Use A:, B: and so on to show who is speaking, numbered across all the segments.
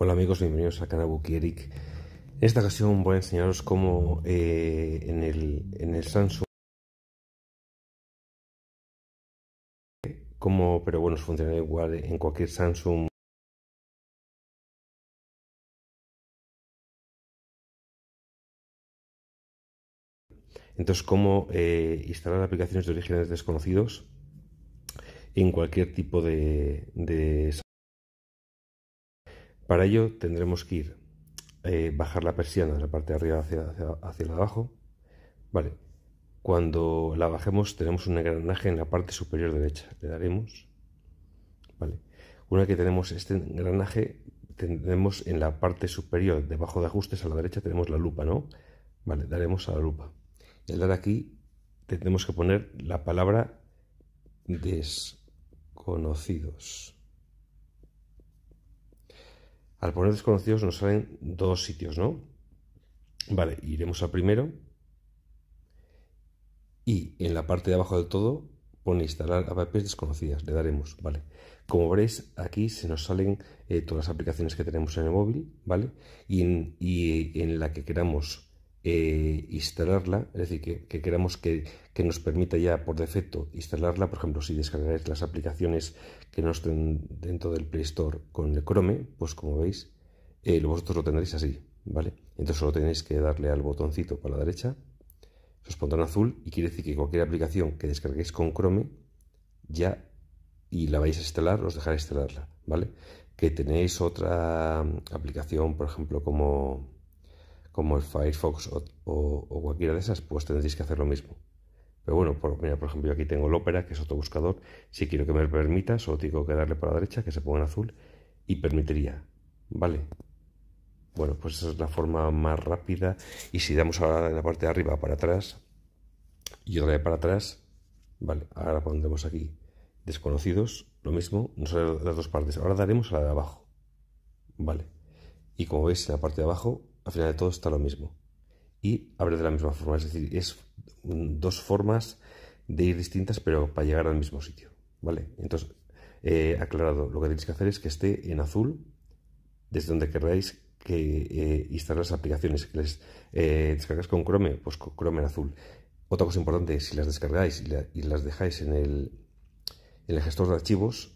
A: Hola amigos, bienvenidos a Canabuki Eric. En esta ocasión voy a enseñaros cómo eh, en, el, Samsung cómo, pero bueno, funciona igual en cualquier Samsung Entonces, cómo eh, instalar aplicaciones de orígenes desconocidos en cualquier tipo de para ello tendremos que ir, eh, bajar la persiana de la parte de arriba hacia, hacia, abajo. Vale, cuando la bajemos tenemos un engranaje en la parte superior derecha. Le daremos. Vale. Una que tenemos este engranaje, tendremos en la parte superior, debajo de ajustes a la derecha, tenemos la lupa, ¿no? Vale, daremos a la lupa. Y al dar aquí tendremos que poner la palabra desconocidos. Al poner desconocidos nos salen dos sitios, ¿no? Vale, iremos al primero. Y en la parte de abajo del todo pone instalar apps desconocidas. Le daremos, ¿vale? Como veréis, aquí se nos salen eh, todas las aplicaciones que tenemos en el móvil, ¿vale? y en la que queramos eh, instalarla, es decir, que, queramos que, nos permita ya por defecto instalarla, por ejemplo, si descargáis las aplicaciones que no estén dentro del Play Store con el Chrome, pues como veis, eh, vosotros lo tendréis así, ¿vale? Entonces solo tenéis que darle al botoncito para la derecha, os pondrá en azul y quiere decir que cualquier aplicación que descarguéis con Chrome ya y la vais a instalar, os dejará instalarla, ¿vale? Que tenéis otra mm, aplicación, por ejemplo, como como el Firefox o, cualquiera de esas, pues tendréis que hacer lo mismo. Pero bueno, por, mira, por ejemplo, aquí tengo el Opera, que es otro buscador. Si quiero que me permita, solo tengo que darle para la derecha, que se ponga en azul, y permitiría. ¿Vale? Bueno, pues esa es la forma más rápida. Y si damos ahora en la parte de arriba para atrás y otra vez para atrás, vale, ahora pondremos aquí desconocidos, lo mismo, No sé las dos partes. Ahora daremos a la de abajo. Vale. Y como veis, en la parte de abajo al final de todo está lo mismo. Y abre de la misma forma, es decir, es dos formas de ir distintas, pero para llegar al mismo sitio. ¿Vale? Entonces, aclarado, lo que tenéis que hacer es que esté en azul, desde donde queráis que eh, instalar las aplicaciones. Que les eh, con Chrome, pues con Chrome en azul. Otra cosa importante, si las descargáis y, las dejáis en el, en el gestor de archivos,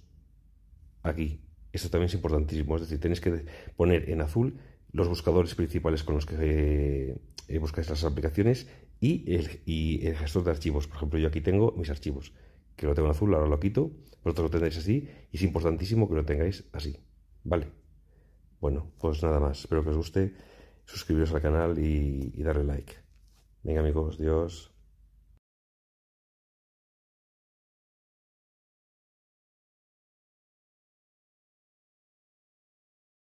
A: aquí. Esto también es importantísimo, es decir, tenéis que poner en azul los buscadores principales con los que eh, buscáis las aplicaciones y el, gestor de archivos. Por ejemplo, yo aquí tengo mis archivos, que lo tengo en azul, ahora lo quito, vosotros lo tendréis así y es importantísimo que lo tengáis así. ¿Vale? Bueno, pues nada más. Espero que os guste. Suscribiros al canal y, y darle like. Venga amigos, Dios.